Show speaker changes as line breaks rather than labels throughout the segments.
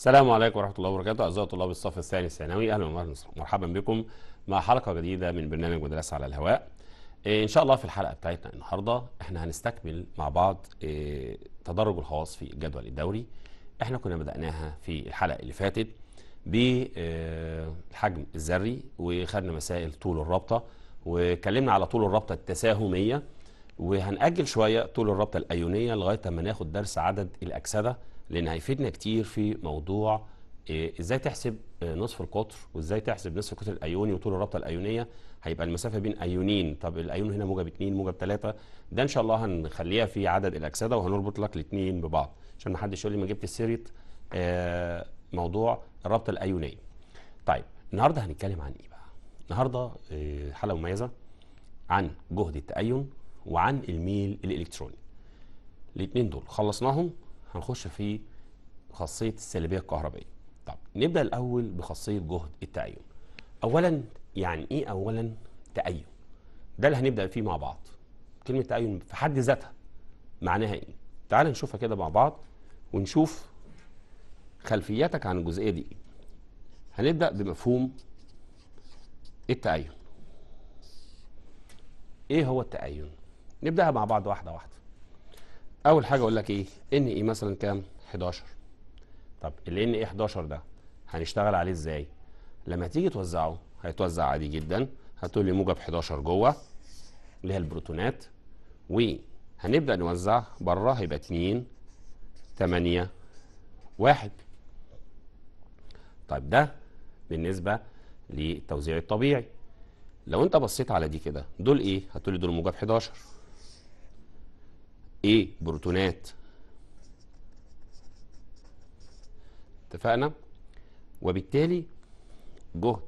السلام عليكم ورحمة الله وبركاته أعزائي طلاب الصف الثاني الثانوي أهلا ومرحبا بكم مع حلقة جديدة من برنامج مدرسة على الهواء إيه، إن شاء الله في الحلقة بتاعتنا النهاردة إحنا هنستكمل مع بعض إيه، تدرج الخواص في الجدول الدوري إحنا كنا بدأناها في الحلقة اللي فاتت بالحجم إيه، الذري وخدنا مسائل طول الرابطة واتكلمنا على طول الرابطة التساهمية وهنأجل شوية طول الرابطة الأيونية لغاية ما ناخد درس عدد الأكسدة لان هيفيدنا كتير في موضوع آه، ازاي تحسب آه، نصف القطر وازاي تحسب نصف القطر الايوني وطول الرابطه الايونيه هيبقى المسافه بين ايونين طب الايون هنا موجب 2 موجب 3 ده ان شاء الله هنخليها في عدد الاكسده وهنربط لك الاثنين ببعض عشان ما حدش يقول لي ما جبت سيره آه، موضوع الرابطه الايونيه طيب النهارده هنتكلم عن ايه بقى النهارده حلقه مميزه عن جهد التأين وعن الميل الإلكتروني الاثنين دول خلصناهم هنخش في خاصيه السلبيه الكهربائيه طب نبدا الاول بخاصيه جهد التأيّن اولا يعني ايه اولا تأيّن ده اللي هنبدا فيه مع بعض كلمه تأيّن في حد ذاتها معناها ايه تعال نشوفها كده مع بعض ونشوف خلفياتك عن الجزئيه دي هنبدا بمفهوم التأيّن ايه هو التأين نبداها مع بعض واحده واحده اول حاجه اقول لك ايه ان ايه مثلا كام 11 طب ان ايه 11 ده هنشتغل عليه ازاي لما تيجي توزعه هيتوزع عادي جدا هتقول لي موجب 11 جوه اللي هي البروتونات وهنبدا نوزع بره هيبقى 2 8 1 طيب ده بالنسبه للتوزيع الطبيعي لو انت بصيت على دي كده دول ايه هتقول لي دول موجب 11 ايه بروتونات اتفقنا وبالتالي جهد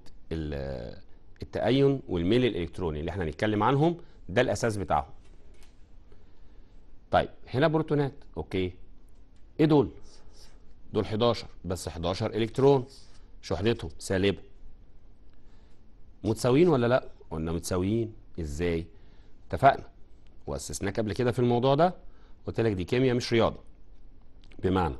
التأين والميل الإلكتروني اللي احنا هنتكلم عنهم ده الأساس بتاعهم طيب هنا بروتونات أوكي إيه دول؟ دول 11 بس 11 إلكترون شحنتهم سالبة متساويين ولا لأ؟ قلنا متساويين إزاي؟ اتفقنا واسسناك قبل كده في الموضوع ده قلت لك دي كيمياء مش رياضه بمعنى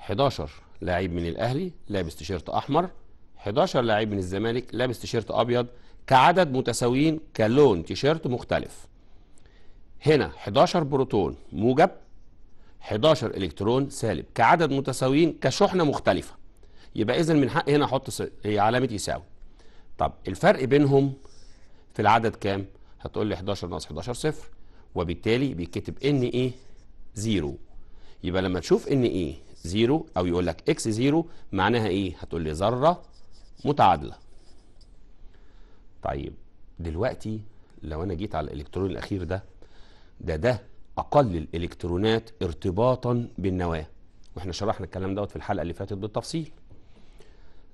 11 لاعب من الاهلي لابس تيشيرت احمر 11 لاعب من الزمالك لابس تيشيرت ابيض كعدد متساويين كلون تيشيرت مختلف هنا 11 بروتون موجب 11 الكترون سالب كعدد متساويين كشحنه مختلفه يبقى اذا من حق هنا احط هي علامه يساوي طب الفرق بينهم في العدد كام هتقول لي 11 ناقص 11 صفر وبالتالي بيتكتب ان ايه 0 يبقى لما تشوف ان ايه 0 او يقول لك اكس 0 معناها ايه هتقول لي ذره متعادله طيب دلوقتي لو انا جيت على الالكترون الاخير ده ده ده اقل الالكترونات ارتباطا بالنواه واحنا شرحنا الكلام دوت في الحلقه اللي فاتت بالتفصيل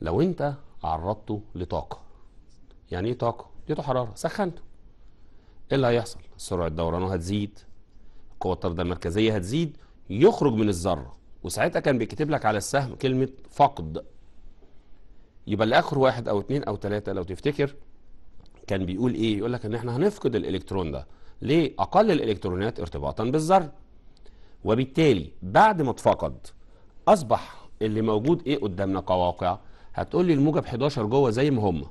لو انت عرضته لطاقه يعني ايه طاقه اديته حراره سخنته ايه اللي هيحصل سرعه دورانه هتزيد قوه الطرد المركزيه هتزيد يخرج من الذره وساعتها كان بيكتب لك على السهم كلمه فقد يبقى لاخر واحد او اتنين او تلاته لو تفتكر كان بيقول ايه يقول لك ان احنا هنفقد الالكترون ده ليه اقل الالكترونات ارتباطا بالذره وبالتالي بعد ما اتفقد اصبح اللي موجود ايه قدامنا قواقع هتقول لي الموجب 11 جوه زي ما هم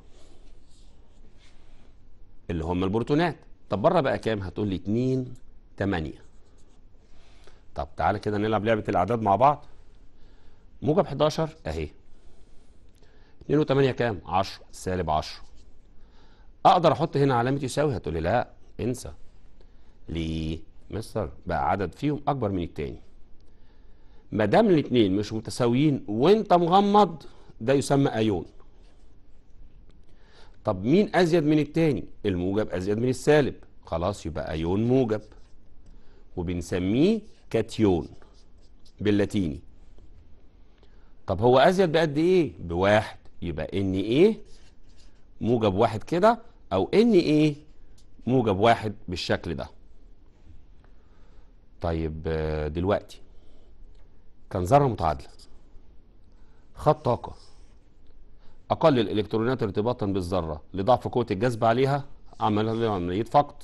اللي هم البروتونات طب بره بقى كام هتقول لي 2 8 طب تعالى كده نلعب لعبه الاعداد مع بعض موجب 11 اهي 2 و8 كام 10 سالب 10 اقدر احط هنا علامه يساوي هتقول لي لا انسى ليه مستر بقى عدد فيهم اكبر من التاني ما دام الاثنين مش متساويين وانت مغمض ده يسمى ايون طب مين أزيد من التاني الموجب أزيد من السالب خلاص يبقى أيون موجب وبنسميه كاتيون باللاتيني طب هو أزيد بقد إيه بواحد يبقى إن إيه موجب واحد كده أو إن إيه موجب واحد بالشكل ده طيب آه، دلوقتي كان ذرة متعادلة خد طاقة أقل الإلكترونات ارتباطا بالذرة لضعف قوة الجذب عليها عمل عملية فقد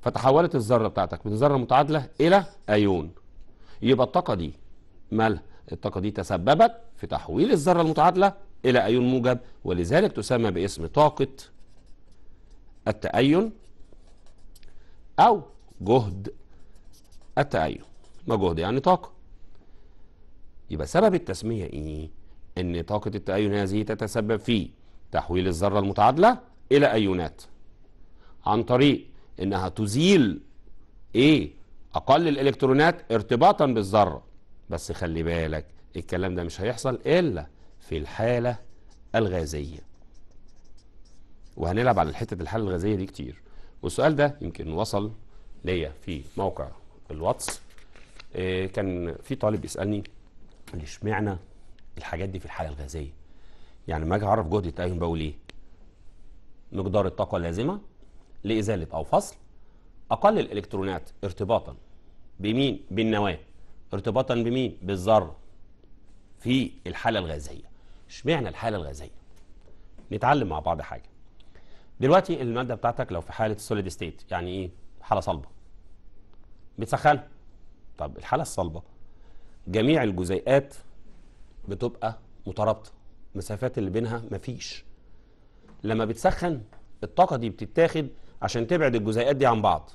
فتحولت الذرة بتاعتك من ذرة متعادلة إلى أيون يبقى الطاقة دي مالها الطاقة دي تسببت في تحويل الذرة المتعادلة إلى أيون موجب ولذلك تسمى باسم طاقة التأين أو جهد التأين ما جهد يعني طاقة يبقى سبب التسمية إيه؟ ان طاقة التأيون هذه تتسبب في تحويل الذرة المتعادلة الى ايونات عن طريق انها تزيل ايه اقل الالكترونات ارتباطا بالذرة بس خلي بالك الكلام ده مش هيحصل الا في الحالة الغازية وهنلعب على حتة الحالة الغازية دي كتير والسؤال ده يمكن وصل ليا في موقع الواتس إيه كان في طالب بيسألني معنى الحاجات دي في الحاله الغازيه يعني لما اجي اعرف جهد التأيهم بقول ايه مقدار الطاقه اللازمه لازاله او فصل اقل الالكترونات ارتباطا بمين بالنواه ارتباطا بمين بالذره في الحاله الغازيه اشمعنى الحاله الغازيه نتعلم مع بعض حاجه دلوقتي الماده بتاعتك لو في حاله السوليد ستيت يعني ايه حاله صلبه بتسخنها طب الحاله الصلبه جميع الجزيئات بتبقى مترابطه المسافات اللي بينها مفيش لما بتسخن الطاقه دي بتتاخد عشان تبعد الجزيئات دي عن بعض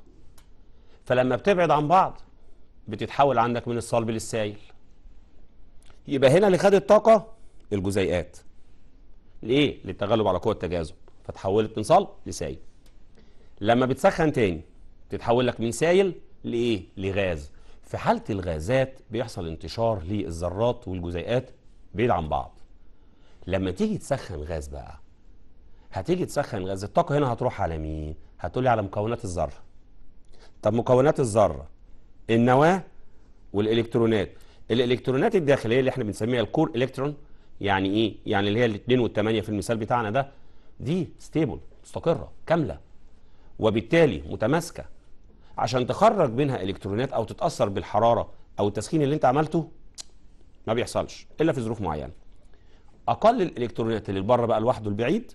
فلما بتبعد عن بعض بتتحول عندك من الصلب للسائل يبقى هنا اللي خد الطاقه الجزيئات ليه للتغلب على قوه التجاذب فتحولت من صلب لسائل لما بتسخن تاني تتحول لك من سائل لايه لغاز في حاله الغازات بيحصل انتشار للذرات والجزيئات بعيد عن بعض لما تيجي تسخن غاز بقى هتيجي تسخن غاز الطاقه هنا هتروح على مين هتقولي على مكونات الذره طب مكونات الذره النواه والالكترونات الالكترونات الداخليه اللي احنا بنسميها الكور الكترون يعني ايه يعني اللي هي الاثنين والثمانيه في المثال بتاعنا ده دي ستيبل مستقره كامله وبالتالي متماسكه عشان تخرج منها الكترونات او تتاثر بالحراره او التسخين اللي انت عملته ما بيحصلش الا في ظروف معينه اقل الالكترونات اللي بره بقى لوحده البعيد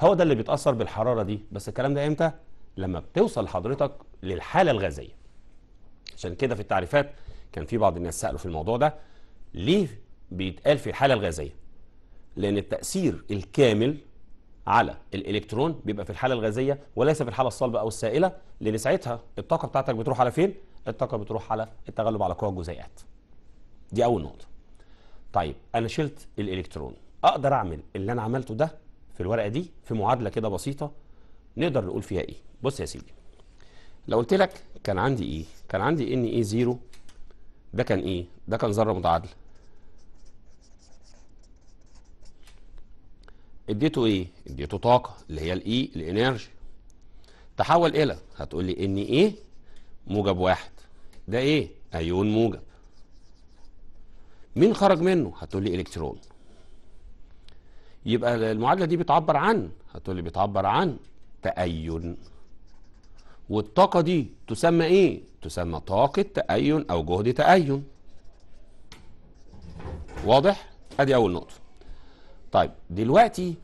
هو ده اللي بيتاثر بالحراره دي بس الكلام ده امتى لما بتوصل حضرتك للحاله الغازيه عشان كده في التعريفات كان في بعض الناس سالوا في الموضوع ده ليه بيتقال في الحاله الغازيه لان التاثير الكامل على الالكترون بيبقى في الحاله الغازيه وليس في الحاله الصلبه او السائله لان ساعتها الطاقه بتاعتك بتروح على فين الطاقه بتروح على التغلب على قوى الجزيئات دي اول نقطه طيب انا شلت الالكترون اقدر اعمل اللي انا عملته ده في الورقه دي في معادله كده بسيطه نقدر نقول فيها ايه بص يا سيدي لو قلت لك كان عندي ايه كان عندي ان ايه زيرو ده كان ايه ده كان ذره متعادله اديته ايه اديته طاقه اللي هي الاي الانرجي تحول الى هتقول لي ان ايه موجب واحد ده ايه ايون موجب مين خرج منه هتقول لي الكترون يبقى المعادله دي بتعبر عن هتقول لي بتعبر عن تأين والطاقه دي تسمى ايه تسمى طاقه تأين او جهد تأين واضح ادي اول نقطه طيب دلوقتي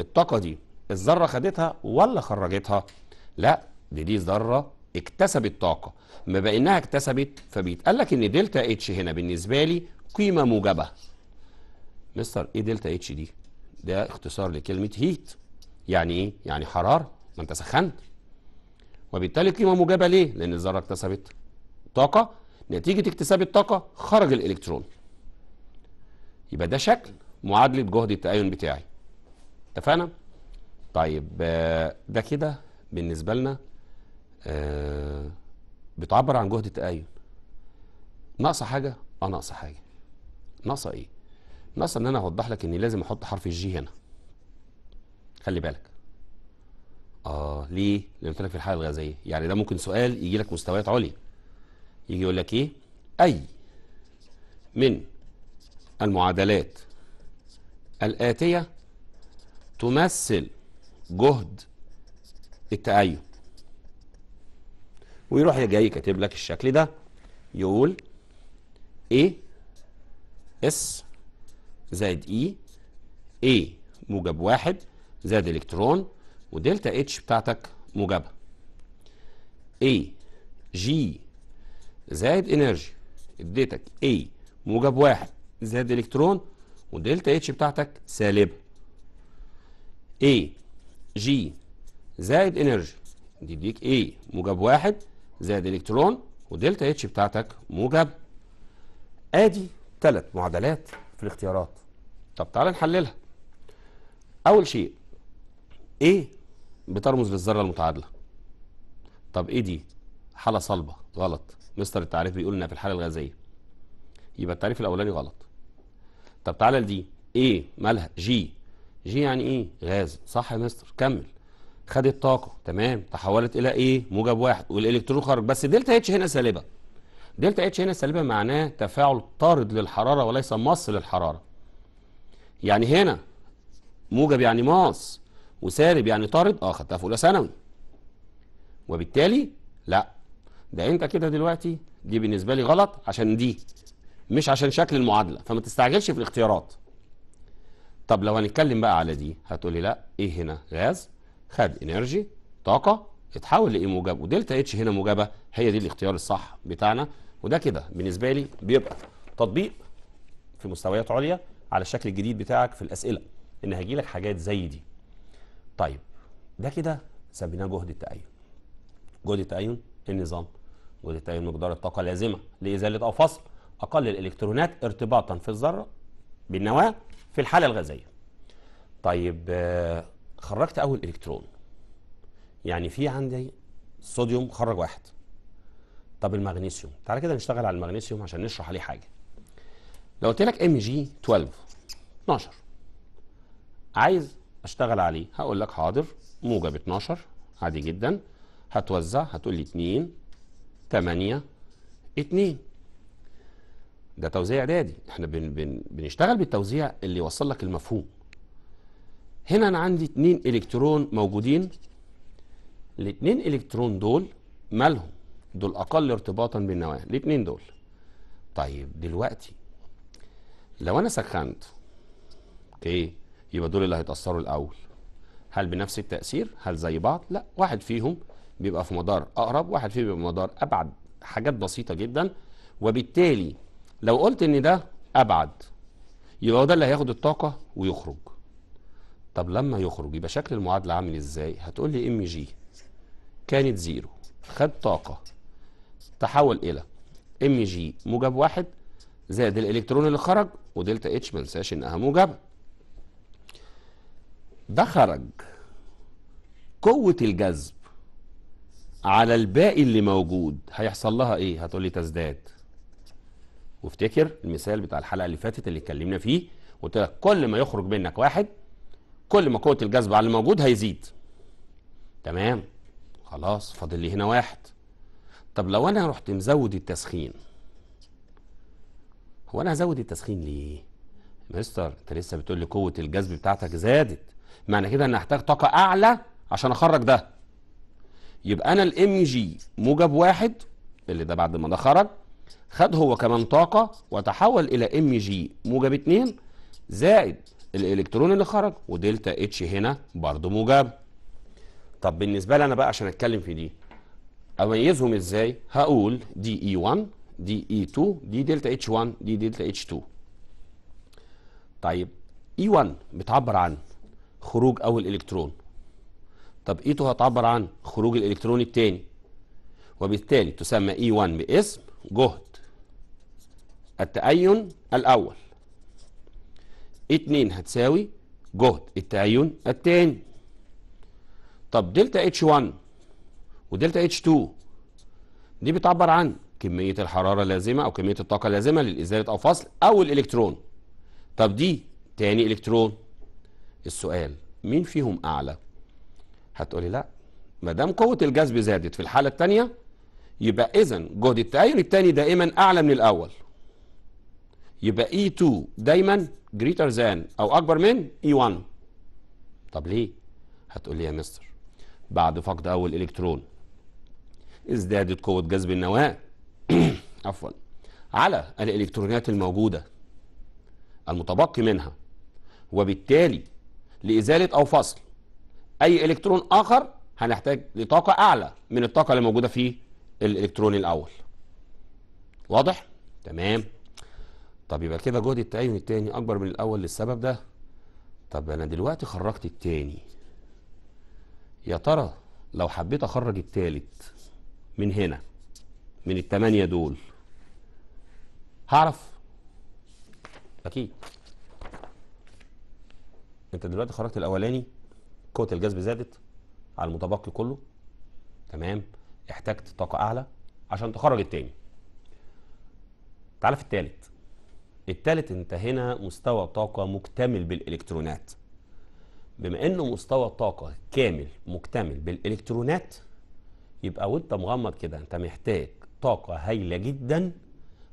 الطاقه دي الذره خدتها ولا خرجتها لا دي دي ذره اكتسبت طاقه ما بانها اكتسبت فبيت قال لك ان دلتا اتش هنا بالنسبه لي قيمه موجبه مستر ايه دلتا اتش دي ده اختصار لكلمه هيت يعني ايه يعني حراره ما انت سخنت وبالتالي قيمه موجبه ليه لان الذره اكتسبت طاقه نتيجه اكتساب الطاقه خرج الالكترون يبقى ده شكل معادله جهد التأين بتاعي اتفقنا طيب آه، ده كده بالنسبه لنا آه بتعبر عن جهد التأين ناقصة حاجة؟ اه ناقصة حاجة ناقصة ايه؟ ناقصة ان انا اوضح لك اني لازم احط حرف الجي هنا خلي بالك اه ليه؟ لان قلت لك في الحالة الغازية يعني ده ممكن سؤال يجي لك مستويات عليا يجي يقول لك ايه؟ اي من المعادلات الآتية تمثل جهد التأيب ويروح جاي كاتب لك الشكل ده يقول A اس زائد اي اي موجب واحد زائد الكترون ودلتا اتش بتاعتك موجبه اي جي زائد انرجي اديتك اي موجب واحد زائد الكترون ودلتا اتش بتاعتك سالبه اي جي زائد انرجي ديك اي موجب واحد زائد الكترون ودلتا اتش بتاعتك موجب ادي ثلاث معادلات في الاختيارات طب تعالى نحللها اول شيء ايه بترمز للذره المتعادله طب ايه دي حاله صلبه غلط مستر التعريف بيقول انها في الحاله الغازيه يبقى التعريف الاولاني غلط طب تعالى لدي ايه مالها جي جي يعني ايه غاز صح يا مستر كمل خدت طاقه تمام تحولت الى ايه موجب واحد والالكترون خرج بس دلتا اتش هنا سالبه دلتا اتش هنا سالبه معناه تفاعل طارد للحراره وليس مص للحراره يعني هنا موجب يعني ماص وسالب يعني طارد اه خدتها في اولى ثانوي وبالتالي لا ده انت كده دلوقتي دي بالنسبه لي غلط عشان دي مش عشان شكل المعادله فما تستعجلش في الاختيارات طب لو هنتكلم بقى على دي هتقولي لا ايه هنا غاز خد انرجي طاقه اتحول لايه موجب ودلتا اتش هنا موجبه هي دي الاختيار الصح بتاعنا وده كده بالنسبه لي بيبقى تطبيق في مستويات عليا على الشكل الجديد بتاعك في الاسئله ان هيجي لك حاجات زي دي طيب ده كده سميناه جهد التأين جهد التأين النظام جهد التأين مقدار الطاقة اللازمة لإزالة أو فصل أقل الإلكترونات ارتباطا في الذرة بالنواة في الحالة الغازية طيب آه، خرجت اول الكترون يعني في عندي صوديوم خرج واحد طب المغنيسيوم تعالى كده نشتغل على المغنيسيوم عشان نشرح عليه حاجه لو قلت لك ام جي 12 12 عايز اشتغل عليه هقول لك حاضر موجب 12 عادي جدا هتوزع هتقول لي 2 8 2 ده توزيع اعدادي احنا بن بن بنشتغل بالتوزيع اللي يوصل لك المفهوم هنا انا عندي اتنين الكترون موجودين الاتنين الكترون دول مالهم دول اقل ارتباطا بالنواه الاتنين دول طيب دلوقتي لو انا سخنت اوكي يبقى دول اللي هيتاثروا الاول هل بنفس التاثير هل زي بعض لا واحد فيهم بيبقى في مدار اقرب واحد فيهم بيبقى في مدار ابعد حاجات بسيطه جدا وبالتالي لو قلت ان ده ابعد يبقى هو ده اللي هياخد الطاقه ويخرج طب لما يخرج يبقى شكل المعادلة عامل ازاي هتقول لي ام جي كانت زيرو خد طاقة تحول الى ام جي موجب واحد زائد الالكترون اللي خرج ودلتا اتش ما ننساش انها موجبه ده خرج قوة الجذب على الباقي اللي موجود هيحصل لها ايه هتقول لي تزداد وافتكر المثال بتاع الحلقة اللي فاتت اللي اتكلمنا فيه قلت لك كل ما يخرج منك واحد كل ما قوه الجذب على الموجود هيزيد تمام خلاص فاضل لي هنا واحد طب لو انا رحت مزود التسخين هو انا هزود التسخين ليه مستر انت لسه بتقول لي قوه الجذب بتاعتك زادت معنى كده ان هحتاج طاقه اعلى عشان اخرج ده يبقى انا الام جي موجب واحد اللي ده بعد ما ده خرج خد هو كمان طاقه وتحول الى ام جي موجب اتنين زائد الالكترون اللي خرج ودلتا اتش هنا برضه موجب طب بالنسبه لي انا بقى عشان اتكلم في دي اميزهم ازاي هقول دي اي 1 دي اي 2 دي دلتا اتش 1 دي دلتا اتش 2 طيب اي e 1 بتعبر عن خروج اول الكترون طب اي e 2 هتعبر عن خروج الالكترون الثاني وبالتالي تسمى اي e 1 باسم جهد التأين الأول 2 هتساوي جهد التأين الثاني طب دلتا اتش 1 ودلتا اتش 2 دي بتعبر عن كمية الحرارة اللازمة أو كمية الطاقة اللازمة للإزالة أو فصل أو الإلكترون طب دي تاني إلكترون السؤال مين فيهم أعلى هتقولي لا ما دام قوة الجذب زادت في الحالة الثانيه يبقى إذا جهد التأين الثاني دائما أعلى من الأول يبقى E2 إيه دايما جريتر ذان أو أكبر من E1 طب ليه؟ هتقول لي يا مستر بعد فقد أول إلكترون ازدادت قوة جذب النواة عفوا على الإلكترونات الموجودة المتبقي منها وبالتالي لإزالة أو فصل أي إلكترون آخر هنحتاج لطاقة أعلى من الطاقة اللي موجودة في الإلكترون الأول واضح؟ تمام طب يبقى كده جهد التعين التاني اكبر من الاول للسبب ده طب انا دلوقتي خرجت التاني يا ترى لو حبيت اخرج التالت من هنا من التمانية دول هعرف اكيد انت دلوقتي خرجت الاولاني قوه الجذب زادت على المتبقي كله تمام احتجت طاقه اعلى عشان تخرج التاني تعالى في التالت التالت انت هنا مستوى طاقة مكتمل بالإلكترونات بما انه مستوى الطاقة كامل مكتمل بالإلكترونات يبقى وانت مغمض كده انت محتاج طاقة هايلة جدا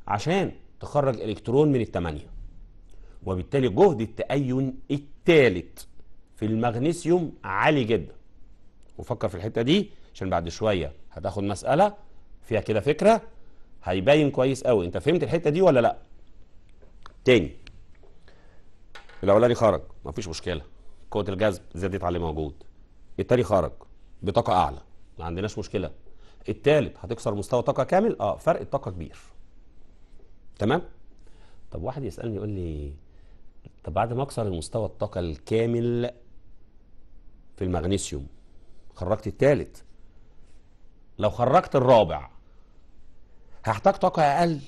عشان تخرج إلكترون من التمانية وبالتالي جهد التأين التالت في المغنيسيوم عالي جدا وفكر في الحتة دي عشان بعد شوية هتاخد مسألة فيها كده فكرة هيبين كويس قوي انت فهمت الحتة دي ولا لأ تاني الاولاني خرج مفيش مشكله قوه الجذب زادت على موجود التاني خرج بطاقه اعلى ما عندناش مشكله التالت هتكسر مستوى طاقه كامل اه فرق الطاقه كبير تمام طب واحد يسالني يقول لي طب بعد ما اكسر المستوى الطاقه الكامل في المغنيسيوم خرجت التالت لو خرجت الرابع هحتاج طاقه اقل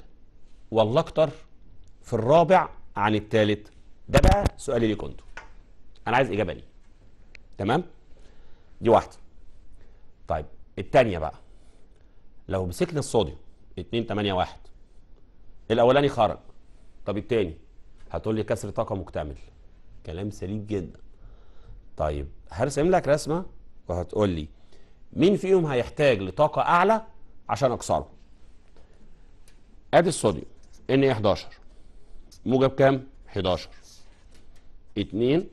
ولا اكتر في الرابع عن الثالث ده بقى سؤالي ليكم انتوا انا عايز اجابه لي تمام دي واحده طيب الثانيه بقى لو مسكنا الصوديوم 2 8 1 الاولاني خرج طب الثاني هتقول لي كسر طاقه مكتمل كلام سليم جدا طيب هرسم لك رسمه وهتقول لي مين فيهم هيحتاج لطاقه اعلى عشان اكسره ادي الصوديوم ان 11 موجب كام 11 2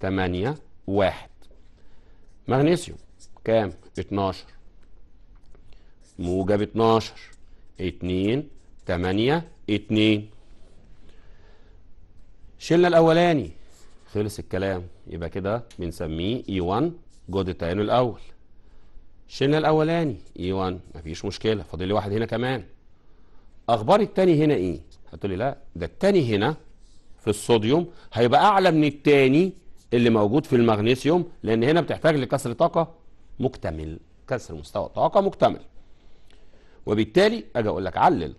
8 1 مغنيسيوم كام 12 موجب 12 2 8 2 شلنا الاولاني خلص الكلام يبقى كده بنسميه اي e 1 جود التيار الاول شلنا الاولاني اي e 1 مفيش مشكله فاضل لي واحد هنا كمان اخبار التاني هنا ايه هتقول لي لا ده التاني هنا في الصوديوم هيبقى اعلى من التاني اللي موجود في المغنيسيوم لان هنا بتحتاج لكسر طاقه مكتمل كسر مستوى طاقه مكتمل وبالتالي اجي اقول لك علل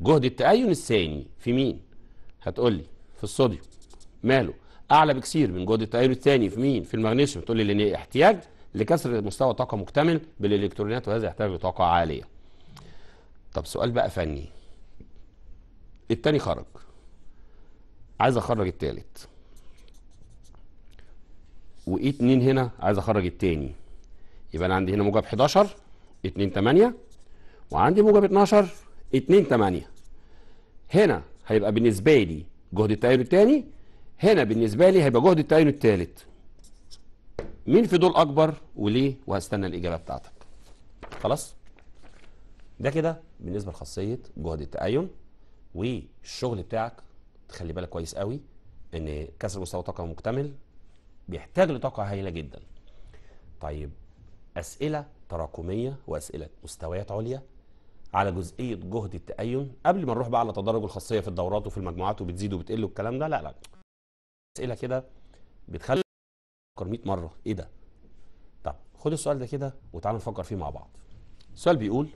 جهد التأين الثاني في مين هتقول لي في الصوديوم ماله اعلى بكثير من جهد التأين الثاني في مين في المغنيسيوم تقول لي لان احتياج لكسر مستوى طاقه مكتمل بالالكترونات وهذا يحتاج لطاقه عاليه طب سؤال بقى فني التاني خرج عايز اخرج التالت وايه اتنين هنا عايز اخرج التاني يبقى انا عندي هنا موجب 11 2 8 وعندي موجب 12 2 8 هنا هيبقى بالنسبه لي جهد التأين الثاني هنا بالنسبه لي هيبقى جهد التأين الثالث مين في دول اكبر وليه وهستنى الاجابه بتاعتك خلاص ده كده بالنسبه لخاصيه جهد التأين والشغل بتاعك تخلي بالك كويس قوي ان كسر مستوى طاقه مكتمل بيحتاج لطاقه هائله جدا طيب اسئله تراكميه واسئله مستويات عليا على جزئيه جهد التأين قبل ما نروح بقى على تدرج الخاصيه في الدورات وفي المجموعات وبتزيد وبتقل والكلام ده لا لا اسئله كده بتخلي تفكر 100 مره ايه ده طب خد السؤال ده كده وتعالوا نفكر فيه مع بعض السؤال بيقول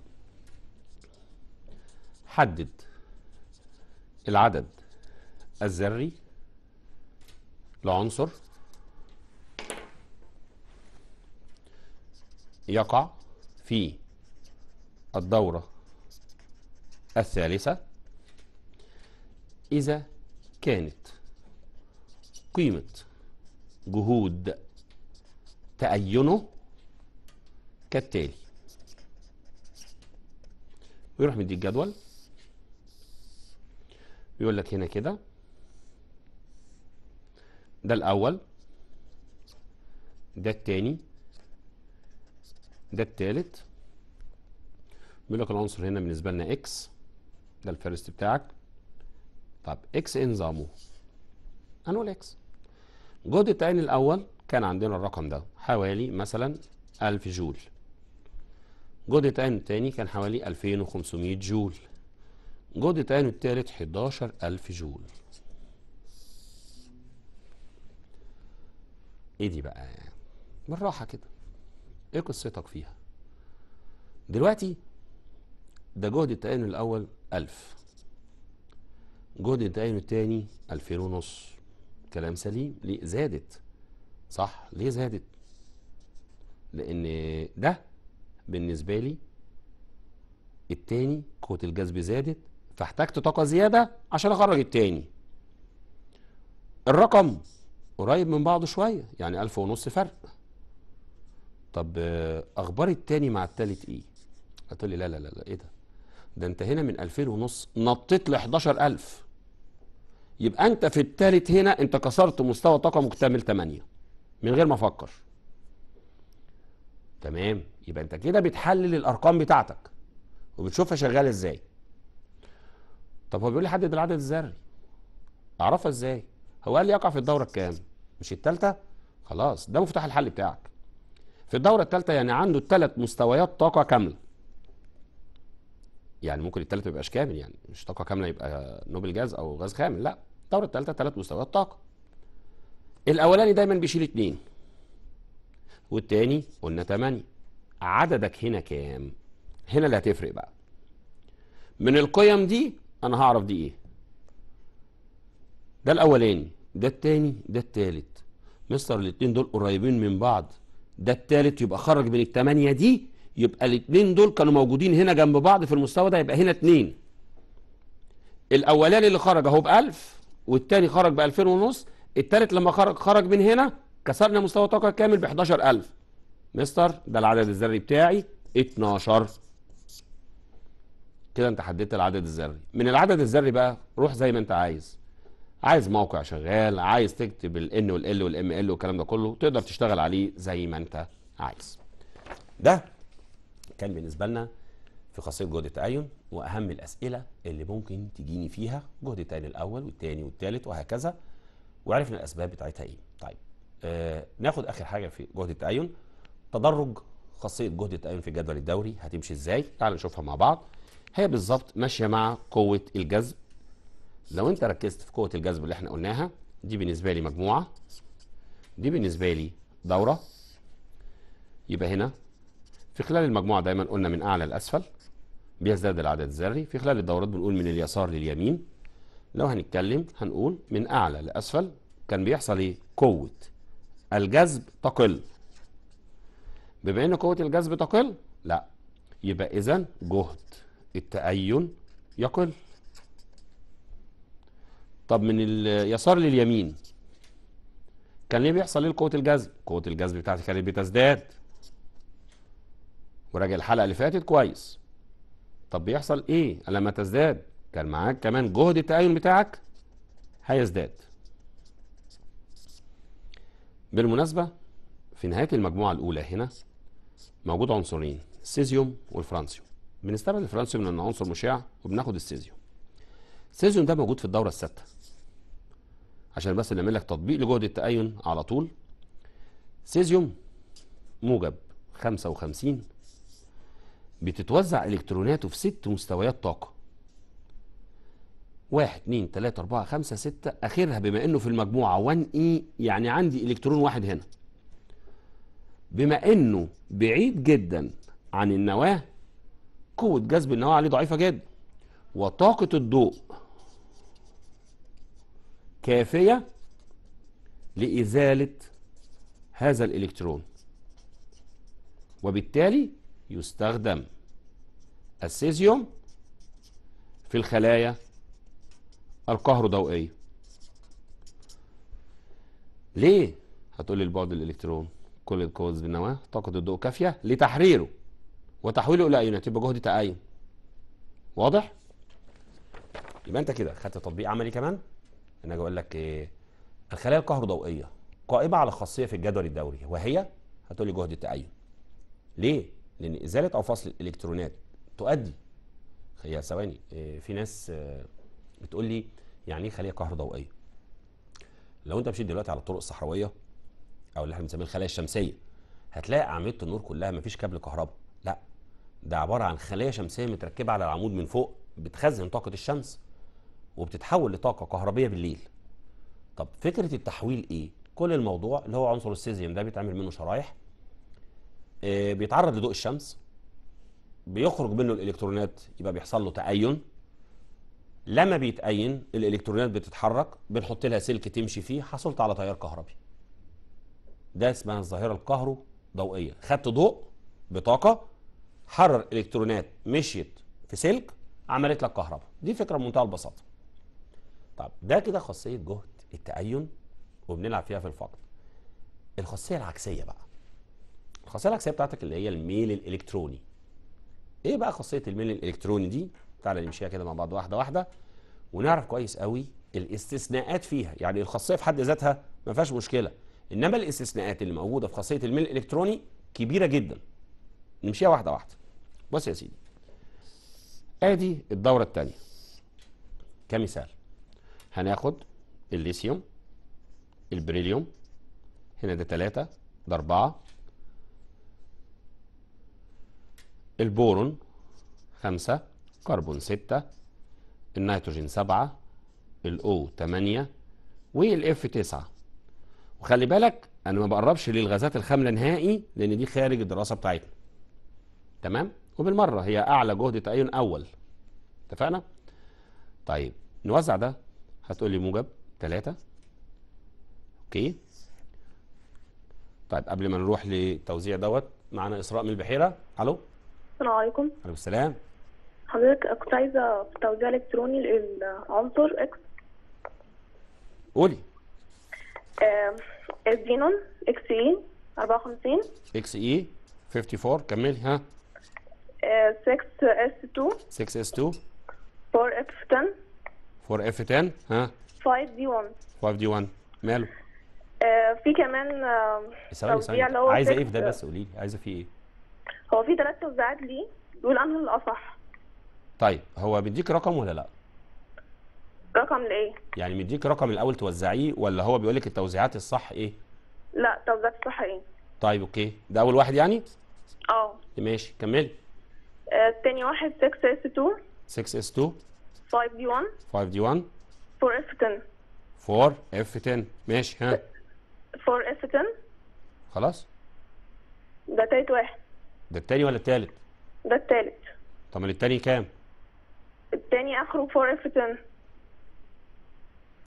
حدد العدد الذري لعنصر يقع في الدورة الثالثة إذا كانت قيمة جهود تأينه كالتالي ويروح مدي الجدول بيقول لك هنا كده ده الأول ده التاني ده التالت بيقول لك العنصر هنا بالنسبة لنا اكس ده الفيرست بتاعك طب اكس انظامه نظامه؟ هنقول اكس جهد التعيين الأول كان عندنا الرقم ده حوالي مثلا 1000 جول جهد التعيين التاني كان حوالي 2500 جول جهد تاني التالت 11000 جول ايه دي بقى بالراحه كده ايه قصتك فيها دلوقتي ده جهد التأين الأول ألف جهد التأين الثاني ألفين ونص كلام سليم ليه زادت صح ليه زادت لأن ده بالنسبة لي التاني قوة الجذب زادت فاحتجت طاقة زيادة عشان أخرج التاني الرقم قريب من بعضه شوية يعني ألف ونص فرق طب آه، أخبار التاني مع التالت إيه؟ قلت لي لا لا لا إيه ده؟ ده أنت هنا من 2000 ونص نطيت ل 11000 يبقى أنت في التالت هنا أنت كسرت مستوى طاقة مكتمل 8 من غير ما أفكر تمام يبقى أنت كده بتحلل الأرقام بتاعتك وبتشوفها شغالة إزاي طب هو بيقول لي حدد العدد الذري اعرفها ازاي هو قال لي يقع في الدوره الكام مش الثالثه خلاص ده مفتاح الحل بتاعك في الدوره الثالثه يعني عنده ثلاث مستويات طاقه كامله يعني ممكن الثالث ما يبقاش كامل يعني مش طاقه كامله يبقى نوبل جاز او غاز خامل لا الدوره الثالثه ثلاث مستويات طاقه الاولاني دايما بيشيل اتنين والتاني قلنا ثمانية عددك هنا كام هنا اللي هتفرق بقى من القيم دي انا هعرف دي ايه ده الاولاني ده التاني ده التالت مستر الاتنين دول قريبين من بعض ده التالت يبقى خرج من التمانية دي يبقى الاتنين دول كانوا موجودين هنا جنب بعض في المستوى ده يبقى هنا اتنين الاولاني اللي خرج اهو بألف والتاني خرج بألفين ونص التالت لما خرج خرج من هنا كسرنا مستوى طاقة كامل ب 11000 مستر ده العدد الذري بتاعي 12 كده انت حددت العدد الذري من العدد الذري بقى روح زي ما انت عايز عايز موقع شغال عايز تكتب الان والال والام ال والكلام ده كله تقدر تشتغل عليه زي ما انت عايز ده كان بالنسبه لنا في خاصيه جهد التعين واهم الاسئله اللي ممكن تجيني فيها جهد التعين الاول والثاني والثالث وهكذا وعرفنا الاسباب بتاعتها ايه طيب آه ناخد اخر حاجه في جهد التعين تدرج خاصيه جهد التعين في الجدول الدوري هتمشي ازاي تعال نشوفها مع بعض هي بالظبط ماشيه مع قوه الجذب لو انت ركزت في قوه الجذب اللي احنا قلناها دي بالنسبه لي مجموعه دي بالنسبه لي دوره يبقى هنا في خلال المجموعه دايما قلنا من اعلى لاسفل بيزداد العدد الذري في خلال الدورات بنقول من اليسار لليمين لو هنتكلم هنقول من اعلى لاسفل كان بيحصل ايه قوه الجذب تقل بما ان قوه الجذب تقل لا يبقى اذا جهد التأين يقل طب من اليسار لليمين كان ليه بيحصل ليه قوه الجذب قوه الجذب بتاعتي كانت بتزداد وراجع الحلقه اللي فاتت كويس طب بيحصل ايه لما تزداد كان معاك كمان جهد التأين بتاعك هيزداد بالمناسبة في نهاية المجموعة الأولى هنا موجود عنصرين السيزيوم والفرانسيوم بنستبعد الفرنسيوم لانه عنصر مشع وبناخد السيزيوم السيزيوم ده موجود في الدوره السادسه. عشان بس نعمل لك تطبيق لجهد التأين على طول سيزيوم موجب 55 بتتوزع الكتروناته في ست مستويات طاقه واحد اتنين تلاتة أربعة خمسة ستة آخرها بما إنه في المجموعة 1 إي يعني عندي إلكترون واحد هنا بما إنه بعيد جدا عن النواة قوة جذب النواة عليه ضعيفة جدا وطاقة الضوء كافية لإزالة هذا الإلكترون وبالتالي يستخدم السيزيوم في الخلايا الكهروضوئية ليه؟ هتقول لي البعد الإلكترون كل الكوز بالنواة طاقة الضوء كافية لتحريره وتحويله الى ايونات يبقى جهد تآين واضح يبقى انت كده خدت تطبيق عملي كمان انا اجي اقول لك ايه الخلايا الكهروضوئيه قائمه على خاصيه في الجدول الدوري وهي هتقول لي جهد التآين ليه لان ازاله او فصل الالكترونات تؤدي هي ثواني إيه في ناس آه، بتقول لي يعني ايه خليه كهروضوئيه لو انت مشيت دلوقتي على الطرق الصحراويه او اللي احنا بنسميه الخلايا الشمسيه هتلاقي اعمده النور كلها مفيش كابل كهرباء لا ده عباره عن خلايا شمسيه متركبه على العمود من فوق بتخزن طاقه الشمس وبتتحول لطاقه كهربيه بالليل طب فكره التحويل ايه كل الموضوع اللي هو عنصر السيزيوم ده بيتعمل منه شرايح آه، بيتعرض لضوء الشمس بيخرج منه الالكترونات يبقى بيحصل له تأين لما بيتأين الالكترونات بتتحرك بنحط لها سلك تمشي فيه حصلت على تيار كهربي ده اسمها الظاهره الكهرو ضوئيه خدت ضوء بطاقه حرر الكترونات مشيت في سلك عملت لك كهرباء دي فكره بمنتهى البساطه طب ده كده خاصيه جهد التأين وبنلعب فيها في الفقر الخاصيه العكسيه بقى الخاصيه العكسيه بتاعتك اللي هي الميل الالكتروني ايه بقى خاصيه الميل الالكتروني دي تعالى نمشيها كده مع بعض واحده واحده ونعرف كويس قوي الاستثناءات فيها يعني الخاصيه في حد ذاتها ما فيهاش مشكله انما الاستثناءات اللي موجوده في خاصيه الميل الالكتروني كبيره جدا نمشيها واحده واحده بص يا سيدي ادي الدورة الثانيه كمثال هناخد الليثيوم البريليوم هنا ده ثلاثه ده أربعة البورون خمسة كربون ستة النيتروجين سبعة الأو ثمانيه والإف تسعة وخلي بالك أنا ما بقربش للغازات الخاملة نهائي لأن دي خارج الدراسة بتاعتنا تمام؟ وبالمرة هي أعلى جهد تأين أول اتفقنا؟ طيب نوزع ده هتقول لي موجب ثلاثة اوكي طيب قبل ما نروح لتوزيع دوت معانا اسراء من البحيره الو السلام عليكم عليكم السلام
حضرتك كنت عايزه في توزيع الكتروني العنصر اكس قولي آه الزينون اكس اي 54
اكس اي 54 كملي ها
6S2
6S2
4F10
4F10 ها
5D1
5D1 ماله
في كمان ثواني um, ثواني عايزه ايه في ده
بس قولي لي عايزه فيه ايه
هو في ثلاث توزيعات ليه دول انهي الاصح
طيب هو بيديك رقم ولا لا رقم لايه يعني مديك رقم الاول توزعيه ولا هو بيقول لك التوزيعات الصح ايه
لا التوزيعات الصح ايه
طيب اوكي ده اول واحد يعني اه ماشي كملي
آه، تاني واحد 6S2 6S2 5D1 5D1 4F10
4F10 ماشي ها
4F10 خلاص ده تالت واحد
ده التاني ولا التالت؟ ده التالت طب التاني كام؟
التاني اخره 4F10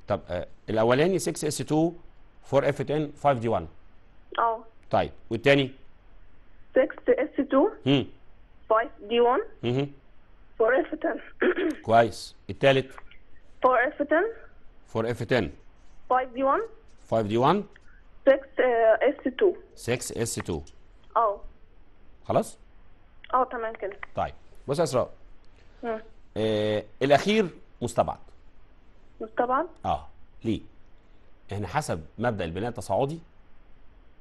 طب آه الاولاني 6S2 4F10 5D1 اه طيب والتاني؟
6S2 امم 5 دي 1 اها اف
10 كويس الثالث 4 اف 10 4 اف 10 5 دي 1 5 دي 1
6 اس 2
6 اس 2 اه خلاص
اه تمام كده
طيب بص يا اسراء آه الاخير مستبعد مستبعد اه ليه احنا حسب مبدا البناء التصاعدي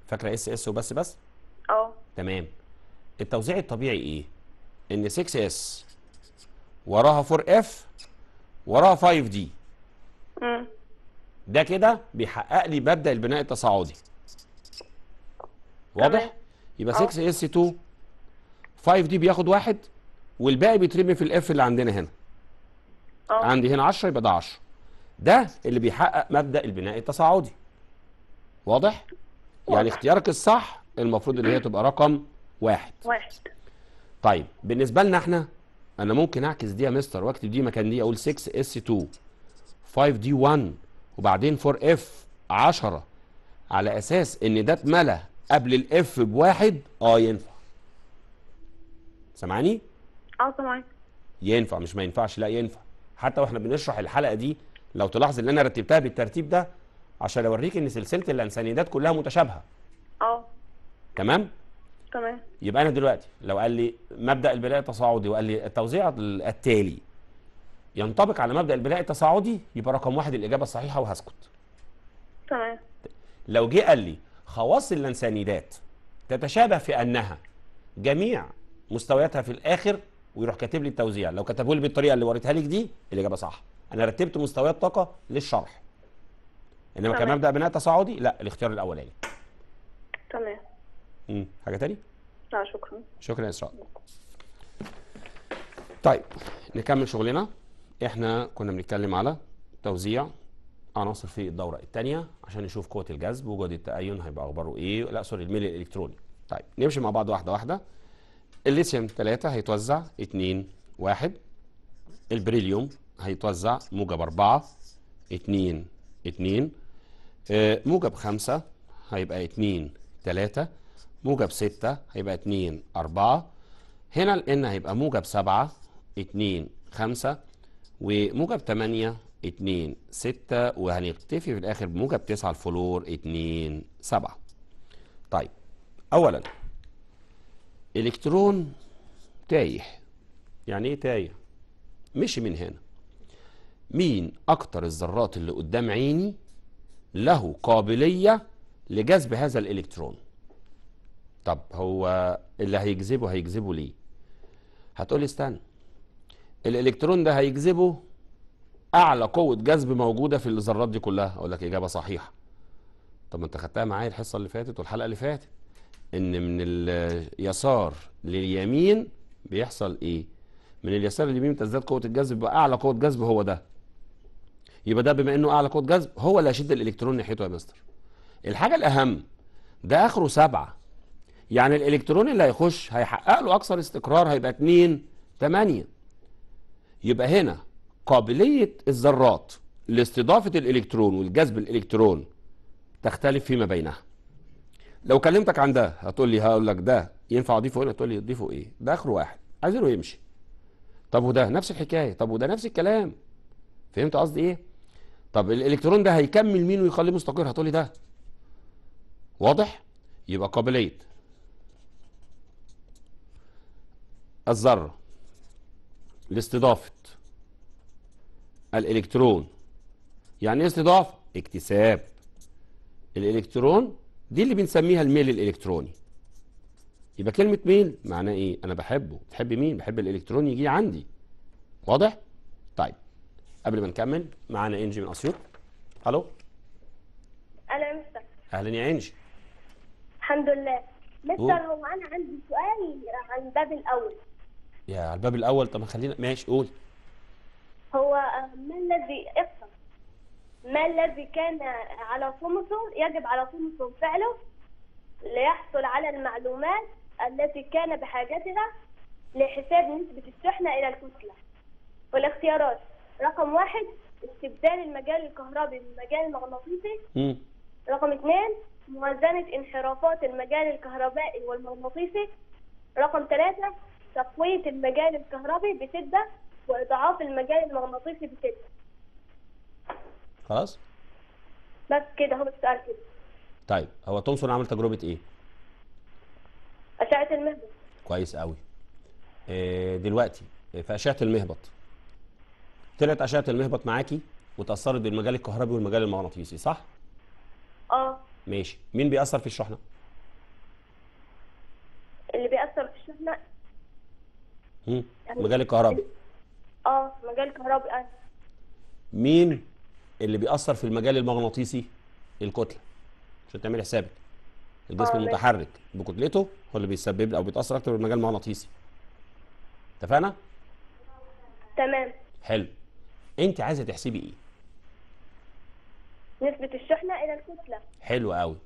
فاكره اس اس وبس بس اه تمام التوزيع الطبيعي ايه ان 6 اس وراها 4 اف وراها 5 دي ده كده بيحقق لي مبدا البناء التصاعدي واضح يبقى 6 اس 2 5 دي بياخد واحد والباقي بيترمي في الاف اللي عندنا هنا أوه. عندي هنا 10 يبقى ده 10 ده اللي بيحقق مبدا البناء التصاعدي واضح؟ يعني اختيارك الصح المفروض ان هي تبقى رقم واحد واحد طيب بالنسبه لنا احنا انا ممكن اعكس دي يا مستر واكتب دي مكان دي اقول 6 اس 2 5 دي 1 وبعدين 4 اف 10 على اساس ان ده اتملى قبل الاف بواحد اه ينفع سامعني؟ اه سامعني ينفع مش ما ينفعش لا ينفع حتى واحنا بنشرح الحلقه دي لو تلاحظ ان انا رتبتها بالترتيب ده عشان اوريك ان سلسله الانسانيدات كلها متشابهه اه تمام تمام يبقى انا دلوقتي لو قال لي مبدا البناء التصاعدي وقال لي التوزيع التالي ينطبق على مبدا البناء التصاعدي يبقى رقم واحد الاجابه الصحيحه وهسكت تمام لو جه قال لي خواص اللانسانيدات تتشابه في انها جميع مستوياتها في الاخر ويروح كاتب لي التوزيع لو كتبه لي بالطريقه اللي وريتها لك دي الاجابه صح انا رتبت مستويات طاقه للشرح انما كمبدا بناء تصاعدي لا الاختيار الاولاني تمام امم حاجه تاني؟
لا شكرا شكرا يا اسراء
طيب نكمل شغلنا احنا كنا بنتكلم على توزيع عناصر في الدوره الثانيه عشان نشوف قوه الجذب وجود التأين هيبقى اخباره ايه لا سوري الميل الالكتروني طيب نمشي مع بعض واحده واحده الليثيوم 3 هيتوزع 2 1 البريليوم هيتوزع موجب 4 2 2 موجب 5 هيبقى 2 3 موجب 6 هيبقى 2 4 هنا ال n هيبقى موجب 7 2 5 وموجب 8 2 6 وهنكتفي في الاخر بموجب 9 الفلور 2 7 طيب اولا الكترون تايه يعني ايه تايه مشي من هنا مين اكتر الذرات اللي قدام عيني له قابليه لجذب هذا الالكترون طب هو اللي هيجذبه هيجذبه ليه هتقولي استنى الالكترون ده هيجذبه اعلى قوه جذب موجوده في الذرات دي كلها اقول لك اجابه صحيحه طب ما انت خدتها معايا الحصه اللي فاتت والحلقه اللي فاتت ان من اليسار لليمين بيحصل ايه من اليسار لليمين تزداد قوه الجذب يبقى اعلى قوه جذب هو ده يبقى ده بما انه اعلى قوه جذب هو اللي هيشد الالكترون ناحيته يا مستر الحاجه الاهم ده اخره سبعه يعني الالكترون اللي هيخش هيحقق له اكثر استقرار هيبقى 2 8 يبقى هنا قابليه الذرات لاستضافه الالكترون والجذب الالكترون تختلف فيما بينها لو كلمتك عن ده هتقول لي هقول لك ده ينفع اضيفه هنا تقول لي اضيفه ايه ده اخر واحد عايزينه يمشي طب وده نفس الحكايه طب وده نفس الكلام فهمت قصدي ايه طب الالكترون ده هيكمل مين ويخليه مستقر هتقول لي ده واضح يبقى قابليه الذرة لاستضافة الإلكترون يعني ايه استضافة؟ اكتساب الإلكترون دي اللي بنسميها الميل الإلكتروني يبقى كلمة ميل معناه ايه؟ أنا بحبه بتحب مين؟ بحب الإلكترون يجي عندي واضح؟ طيب قبل ما نكمل معانا انجي من اسيوط الو أهلا يا مستر اهلا يا انجي
الحمد لله مستر هو انا عندي سؤال عن باب الاول
يا على الباب الاول طب خلينا ماشي قول
هو آه، ما الذي افهم ما الذي كان على سمسم يجب على سمسم فعله ليحصل على المعلومات التي كان بحاجتها لحساب نسبة الشحنة إلى الكتلة والاختيارات رقم واحد استبدال المجال الكهربي بالمجال المغناطيسي رقم اثنين موازنة انحرافات المجال الكهربائي والمغناطيسي رقم ثلاثة تقوية المجال الكهربي بشدة وإضعاف المجال المغناطيسي بشدة خلاص بس كده هو السؤال كده
طيب هو تومسون عمل تجربة إيه؟
أشعة المهبط
كويس قوي إيه دلوقتي آه، في أشعة المهبط طلعت أشعة المهبط معاكي وتأثرت بالمجال الكهربي والمجال المغناطيسي صح؟ اه ماشي مين بيأثر في الشحنة؟
اللي بيأثر في الشحنة
يعني مجال الكهرباء
اه مجال كهربي انا أيوة.
مين اللي بيأثر في المجال المغناطيسي الكتله عشان تعمل حسابك الجسم المتحرك آه، بكتلته هو اللي بيسبب او بيتاثر اكتر بالمجال المغناطيسي اتفقنا تمام حلو انت عايزه تحسبي ايه
نسبه الشحنه الى الكتله
حلو قوي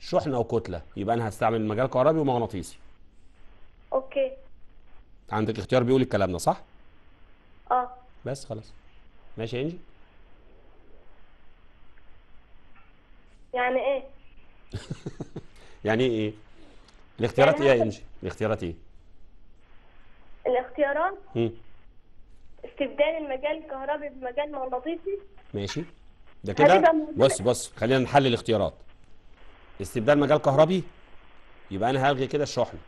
شحنه وكتله يبقى انا هستعمل مجال كهربي ومغناطيسي اوكي عندك اختيار بيقول الكلام ده صح؟ اه بس خلاص ماشي يا انجي يعني ايه؟ يعني ايه؟ الاختيارات يعني ايه يا انجي؟ الاختيارات ايه؟
الاختيارات امم استبدال المجال الكهربي بمجال مغناطيسي
ماشي ده كده بص بص خلينا نحلل الاختيارات استبدال مجال كهربي يبقى انا هلغي كده الشحنه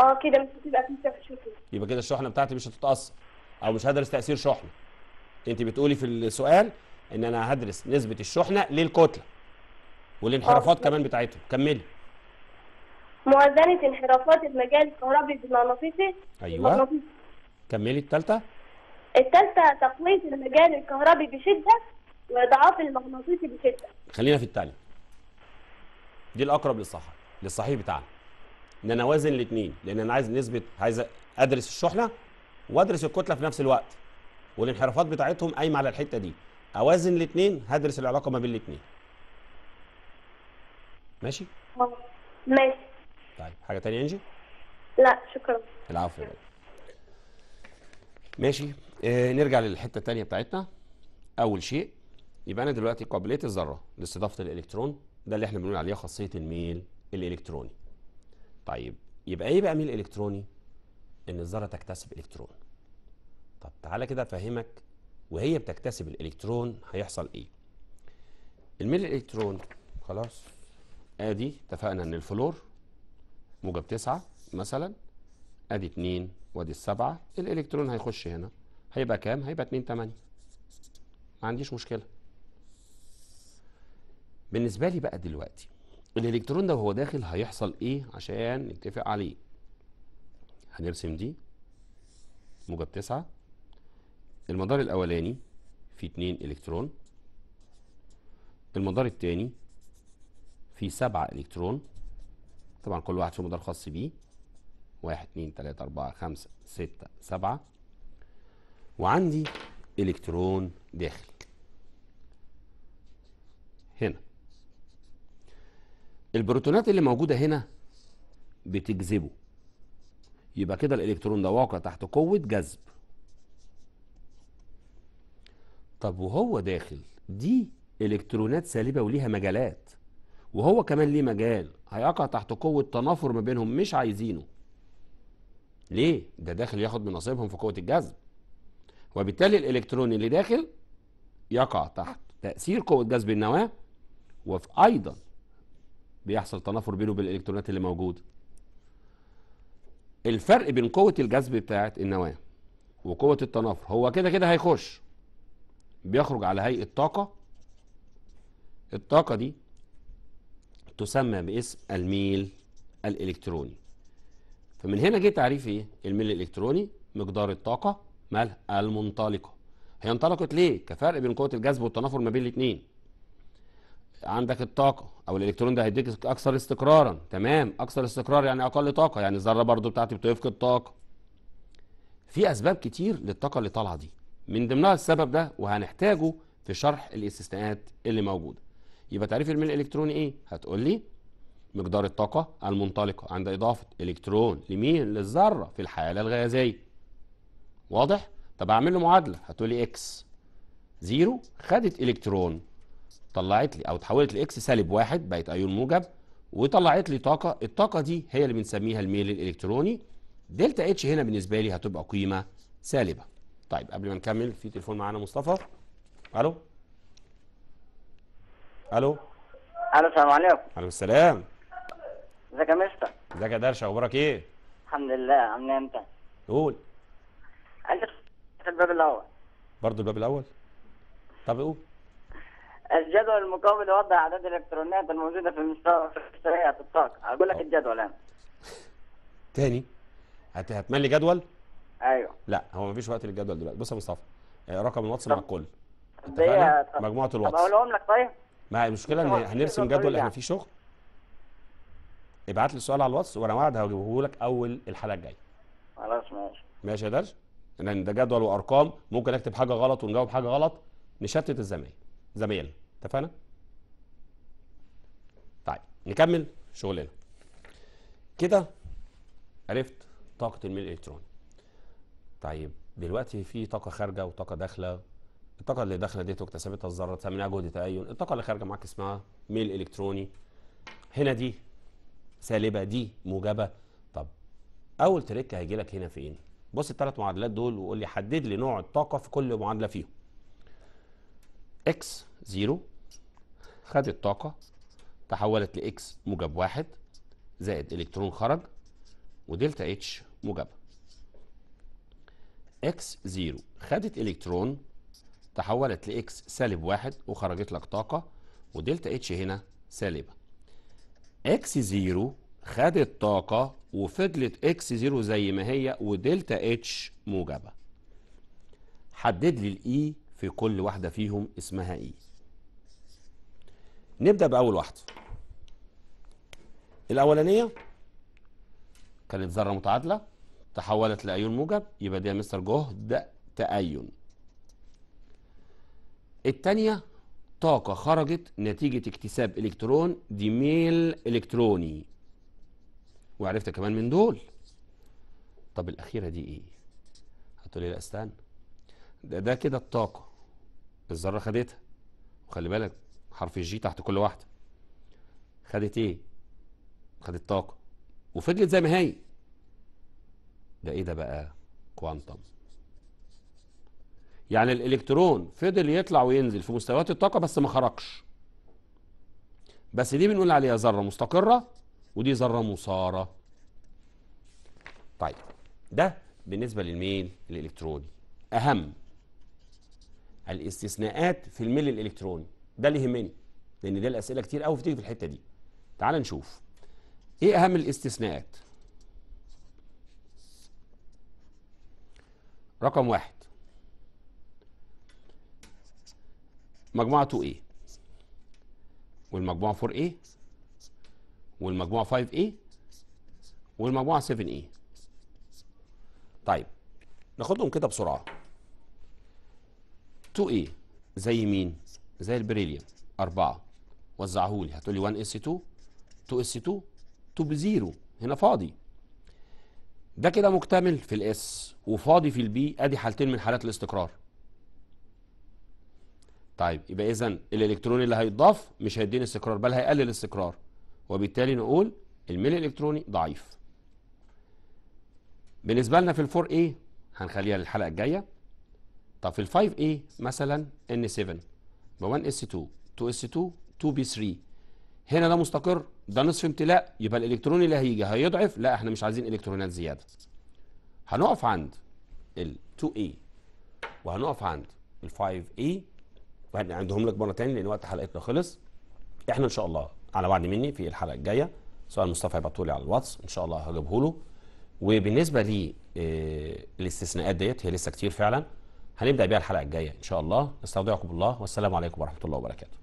اه كده مش هتبقى في شحنه
يبقى كده الشحنه بتاعتي مش هتتاثر او مش هدرس تاثير شحنه انت بتقولي في السؤال ان انا هدرس نسبه الشحنه للكتله والانحرافات اه. كمان بتاعتهم كملي
موازنه انحرافات المجال الكهربي بالمغناطيسي
ايوه كملي الثالثه
الثالثه تقويه المجال الكهربي بشده وإضعاف المغناطيسي بشده
خلينا في الثالثه دي الاقرب للصح للصحيح بتاعنا ان انا اوازن الاثنين لان انا عايز نسبه عايز ادرس الشحنه وادرس الكتله في نفس الوقت والانحرافات بتاعتهم قايمه على الحته دي اوازن الاثنين هدرس العلاقه ما بين الاثنين ماشي ماشي طيب حاجه ثانيه انجي لا شكرا العفو ماشي آه نرجع للحته الثانيه بتاعتنا اول شيء يبقى انا دلوقتي قابليه الذره لاستضافه الالكترون ده اللي احنا بنقول عليه خاصيه الميل الالكتروني طيب يبقى ايه بقى ميل الكتروني ان الذره تكتسب الكترون طب تعالى كده افهمك وهي بتكتسب الالكترون هيحصل ايه الميل الالكترون خلاص ادي اتفقنا ان الفلور موجب تسعة مثلا ادي اتنين وادي السبعة الالكترون هيخش هنا هيبقى كام هيبقى اتنين تمانية ما عنديش مشكلة بالنسبة لي بقى دلوقتي الالكترون ده وهو داخل هيحصل ايه عشان نتفق عليه هنرسم دي موجب تسعة المدار الاولاني فيه اتنين الكترون المدار الثاني فيه سبعة الكترون طبعا كل واحد فيه مدار خاص بيه واحد اتنين تلاتة اربعة خمسة ستة سبعة وعندي الكترون داخل هنا البروتونات اللي موجوده هنا بتجذبه يبقى كده الالكترون ده واقع تحت قوه جذب طب وهو داخل دي الكترونات سالبه وليها مجالات وهو كمان ليه مجال هيقع تحت قوه تنافر ما بينهم مش عايزينه ليه ده داخل ياخد من نصيبهم في قوه الجذب وبالتالي الالكترون اللي داخل يقع تحت تاثير قوه جذب النواه وفي أيضاً بيحصل تنافر بينه بالالكترونات اللي موجوده الفرق بين قوه الجذب بتاعه النواه وقوه التنافر هو كده كده هيخش بيخرج على هيئه طاقه الطاقه دي تسمى باسم الميل الالكتروني فمن هنا جه تعريف ايه الميل الالكتروني مقدار الطاقه مالها المنطلقه هي انطلقت ليه كفرق بين قوه الجذب والتنافر ما بين الاتنين عندك الطاقه او الالكترون ده هيديك اكثر استقرارا تمام اكثر استقرار يعني اقل طاقه يعني الذره برضو بتاعتي بتفقد طاقه في اسباب كتير للطاقه اللي طالعه دي من ضمنها السبب ده وهنحتاجه في شرح الاستثناءات اللي موجوده يبقى تعريف الميل الالكتروني ايه هتقول لي مقدار الطاقه المنطلقه عند اضافه الكترون لمين للذره في الحاله الغازيه واضح طب اعمل له معادله هتقول لي اكس زيرو خدت الكترون طلعت لي او تحولت لاكس سالب واحد بقت ايون موجب وطلعت لي طاقه الطاقه دي هي اللي بنسميها الميل الالكتروني دلتا اتش هنا بالنسبه لي هتبقى قيمه سالبه طيب قبل ما نكمل في تليفون معانا مصطفى الو الو الو السلام عليكم عليكم السلام ازيك يا مستر ازيك يا درش اخبارك ايه
الحمد لله عامل ايه انت قول عايز الباب الاول
برضه الباب الاول طب قول
الجدول المقابل يوضح اعداد الالكترونات الموجوده في في الطاقه اقول لك الجدول انا
تاني هتملي جدول ايوه لا هو مفيش وقت للجدول دلوقتي بص يا مصطفى آه، رقم الواتس مع الكل
مجموعه الواتس اقولهم لك طيب
ما المشكله ان هنرسم جدول احنا يعني. في شغل ابعت لي السؤال على الواتس وانا وعد هجيبه لك اول الحلقه الجايه
خلاص ماشي
ماشي يا درش لان ده جدول وارقام ممكن اكتب حاجه غلط ونجاوب حاجه غلط نشتت الزمايل زميل اتفقنا؟ طيب نكمل شغلنا كده عرفت طاقة الميل الإلكتروني طيب دلوقتي في طاقة خارجة وطاقة داخلة الطاقة اللي داخلة ديت واكتسبتها الذرة تسميها جهد تأين الطاقة اللي خارجة معاك اسمها ميل إلكتروني هنا دي سالبة دي موجبة طب أول تريك هيجي لك هنا فين؟ بص الثلاث معادلات دول وقول لي حدد لي نوع الطاقة في كل معادلة فيهم اكس زيرو خدت طاقة تحولت لإكس موجب واحد زائد إلكترون خرج ودلتا اتش موجبة إكس زيرو خدت إلكترون تحولت لإكس سالب واحد وخرجت لك طاقة ودلتا اتش هنا سالبة إكس زيرو خدت طاقة وفضلت إكس زيرو زي ما هي ودلتا اتش موجبة حدد لي الإي e في كل واحدة فيهم اسمها ايه نبدأ بأول واحدة الأولانية كانت ذرة متعادلة تحولت لأيون موجب يبقى دي مستر جهد تأين التانية طاقة خرجت نتيجة اكتساب إلكترون ديميل إلكتروني وعرفت كمان من دول طب الأخيرة دي إيه؟ هتقولي لا استنى ده ده كده الطاقة الذره خدتها وخلي بالك حرف الجي تحت كل واحده خدت ايه خدت طاقه وفضلت زي ما هي ده ايه ده بقى كوانتم يعني الالكترون فضل يطلع وينزل في مستويات الطاقه بس ما خرجش بس دي بنقول عليها ذره مستقره ودي ذره مصاره طيب ده بالنسبه للمين الالكتروني اهم الاستثناءات في الميل الالكتروني ده اللي يهمني لان ده الاسئله كتير قوي بتيجي في الحته دي تعال نشوف ايه اهم الاستثناءات رقم واحد مجموعة 2A إيه؟ والمجموعة 4A إيه؟ والمجموعة 5A إيه؟ والمجموعة 7A طيب ناخدهم كده بسرعة 2A إيه؟ زي مين؟ زي البريليوم 4 وزعهولي هتقولي 1 اس 2 2 اس 2 2 بزيرو هنا فاضي ده كده مكتمل في الاس وفاضي في البي ادي حالتين من حالات الاستقرار طيب يبقى اذا الالكتروني اللي هيتضاف مش هيديني استقرار بل هيقلل الاستقرار وبالتالي نقول الميل الالكتروني ضعيف بالنسبه لنا في الفور ايه هنخليها للحلقه الجايه طب في ال 5A مثلا N7 ب 1S2 2S2 2B3 هنا ده مستقر ده نصف امتلاء يبقى الالكترون اللي هيجي هيضعف لا احنا مش عايزين الكترونات زياده هنقف عند ال 2A وهنقف عند ال 5A وهنعدهم لك مره ثانيه لان وقت حلقتنا خلص احنا ان شاء الله على وعد مني في الحلقه الجايه سؤال مصطفى يبعته لي على الواتس ان شاء الله هجيبه له وبالنسبه للاستثناءات آه، ديت هي لسه كتير فعلا هنبدا بيها الحلقه الجايه ان شاء الله نستودعكم الله والسلام عليكم ورحمه الله وبركاته